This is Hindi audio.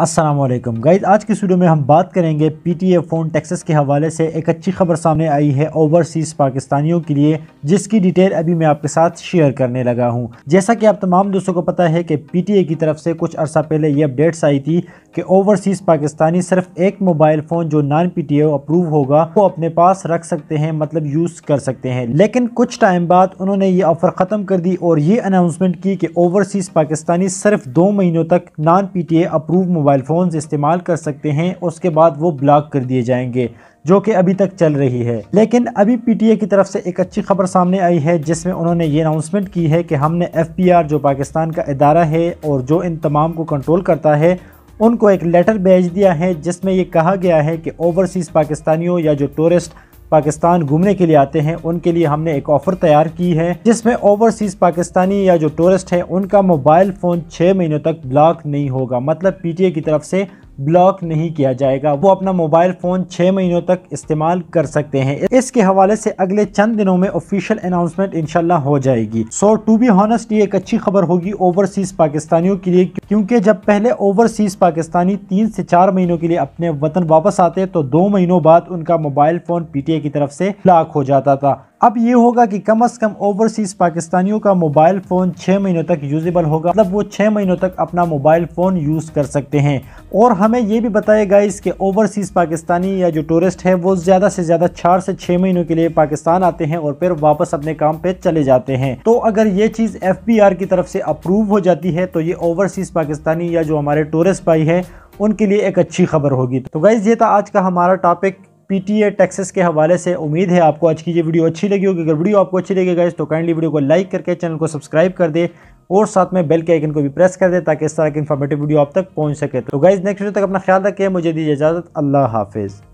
असलम गाइज आज की वीडियो में हम बात करेंगे पीटीए फ़ोन टैक्सेस के हवाले से एक अच्छी खबर सामने आई है ओवरसीज़ पाकिस्तानियों के लिए जिसकी डिटेल अभी मैं आपके साथ शेयर करने लगा हूं। जैसा कि आप तमाम दोस्तों को पता है कि पीटीए की तरफ से कुछ अर्सा पहले ये अपडेट्स आई थी कि ओवरसीज़ पाकिस्तानी सिर्फ एक मोबाइल फ़ोन जो non P T A approve होगा वो अपने पास रख सकते हैं मतलब यूज़ कर सकते हैं लेकिन कुछ टाइम बाद उन्होंने ये ऑफ़र ख़त्म कर दी और ये अनाउंसमेंट की कि ओवरसीज़ पाकिस्तानी सिर्फ दो महीनों तक non P approve mobile phone इस्तेमाल कर सकते हैं उसके बाद वो ब्लॉक कर दिए जाएंगे जो कि अभी तक चल रही है लेकिन अभी पीटीए की तरफ से एक अच्छी खबर सामने आई है जिसमें उन्होंने ये अनाउंसमेंट की है कि हमने एफपीआर जो पाकिस्तान का अदारा है और जो इन तमाम को कंट्रोल करता है उनको एक लेटर भेज दिया है जिसमें ये कहा गया है कि ओवरसीज़ पाकिस्तानियों या जो टूरिस्ट पाकिस्तान घूमने के लिए आते हैं उनके लिए हमने एक ऑफ़र तैयार की है जिसमें ओवरसीज़ पाकिस्तानी या जो टूरिस्ट हैं उनका मोबाइल फ़ोन छह महीनों तक ब्लॉक नहीं होगा मतलब पीटीए की तरफ से ब्लॉक नहीं किया जाएगा वो अपना मोबाइल फ़ोन छः महीनों तक इस्तेमाल कर सकते हैं इसके हवाले से अगले चंद दिनों में ऑफिशियल अनाउंसमेंट इनशाला हो जाएगी सो टू बी हॉनेस्ट ये एक अच्छी खबर होगी ओवरसीज़ पाकिस्तानियों के लिए क्योंकि जब पहले ओवरसीज़ पाकिस्तानी तीन से चार महीनों के लिए अपने वतन वापस आते तो दो महीनों बाद उनका मोबाइल फ़ोन पी की तरफ से ब्लॉक हो जाता था अब ये होगा कि कम अज़ कम ओवरसीज़ पाकिस्तानियों का मोबाइल फ़ोन छः महीनों तक यूजेबल होगा मतलब वो छः महीनों तक अपना मोबाइल फ़ोन यूज़ कर सकते हैं और हमें ये भी बताएगा इसके ओवरसीज़ पाकिस्तानी या जो टूरिस्ट है वो ज़्यादा से ज़्यादा चार से छः महीनों के लिए पाकिस्तान आते हैं और फिर वापस अपने काम पर चले जाते हैं तो अगर ये चीज़ एफ की तरफ से अप्रूव हो जाती है तो ये ओवरसीज़ पाकिस्तानी या जो हमारे टूरिस्ट भाई हैं उनके लिए एक अच्छी खबर होगी तो गाइज़ ये था आज का हमारा टॉपिक पीटीए टैक्सेस के हवाले से उम्मीद है आपको आज की ये वीडियो अच्छी लगी होगी अगर वीडियो आपको अच्छी लगेगा तो काइंडली वीडियो को लाइक करके चैनल को सब्सक्राइब कर दे और साथ में बेल के आइकन को भी प्रेस कर दे ताकि इस तरह की इन्फॉर्मेटिव वीडियो आप तक पहुंच सके तो गाइज नेक्स्ट वीडियो तक अपना ख्याल रखें मुझे दीजिए इजाज़त अल्लाह हाफिज़